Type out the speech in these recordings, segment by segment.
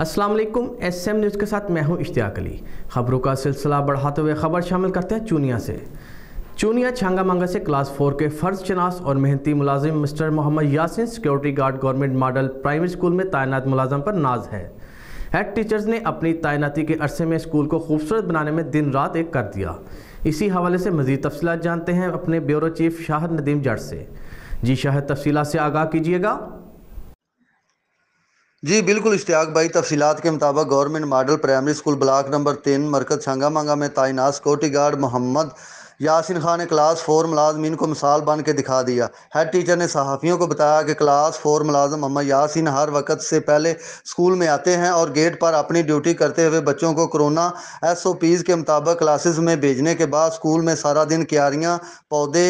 अस्सलाम वालेकुम SM news के साथ मैं हूं इश्तियाक अली खबरों का सिलसिला बढ़ाते हुए खबर शामिल करते हैं चूनिया से चूनिया छांगा मांगा से क्लास फोर के फ़र्ज चनास और मेहनती मुलाजिम mister Mohammad Yasin security guard government model primary school में तैनात मुलाजम पर नाज है हेड टीचर्स ने अपनी तैनाती के अरसे में स्कूल को खूबसूरत बनाने में दिन रात एक कर दिया इसी हवाले से मजीद तफसीत जानते हैं अपने ब्यूरो चीफ शाहद नदीम जट से जी शाहद तफसीला से आगाह कीजिएगा जी बिल्कुल इश्तियाक भाई तफसीत के मुताबिक government model primary school block number तीन मरकज शंगा मांगा में तैनात सिक्योरिटी गार्ड मोहम्मद यासिन खान ने क्लास फोर मुलाजमीन को मिसाल बन के दिखा दिया हेड टीचर ने सहाफ़ियों को बताया कि क्लास फोर मुलाजम मोहम्मद यासिन हर वक्त से पहले स्कूल में आते हैं और गेट पर अपनी ड्यूटी करते हुए बच्चों को कोरोना एस ओ पीज़ के मुताबिक क्लासेस में भेजने के बाद स्कूल में सारा दिन क्यारियाँ पौधे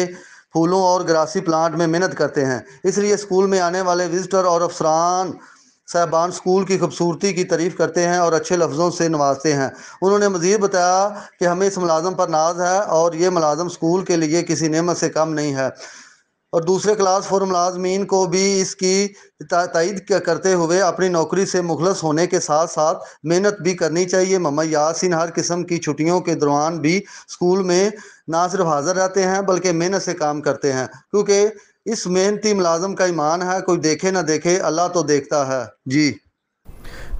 फूलों और ग्रासी प्लांट में मेहनत करते हैं इसलिए स्कूल में आने वाले विजिटर और अफसरान साहबान स्कूल की खूबसूरती की तारीफ़ करते हैं और अच्छे लफ्ज़ों से नवाजते हैं उन्होंने मज़ीद बताया कि हमें इस मुलाजम पर नाज है और ये मुलाजम स्कूल के लिए किसी नमत से कम नहीं है और दूसरे क्लास फोर मुलाजमीन को भी इसकी तइद करते हुए अपनी नौकरी से मुखलस होने के साथ साथ मेहनत भी करनी चाहिए ममा यासिन हर किस्म की छुट्टियों के दौरान भी स्कूल में ना सिर्फ हाजिर रहते हैं बल्कि मेहनत से काम करते हैं क्योंकि इस मेहनती मुलाजम का ईमान है कोई देखे ना देखे अल्लाह तो देखता है जी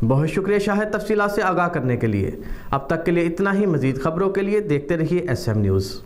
बहुत शुक्रिया शाहिद तफसीला से आगाह करने के लिए अब तक के लिए इतना ही मजीद खबरों के लिए देखते रहिए एस एम न्यूज़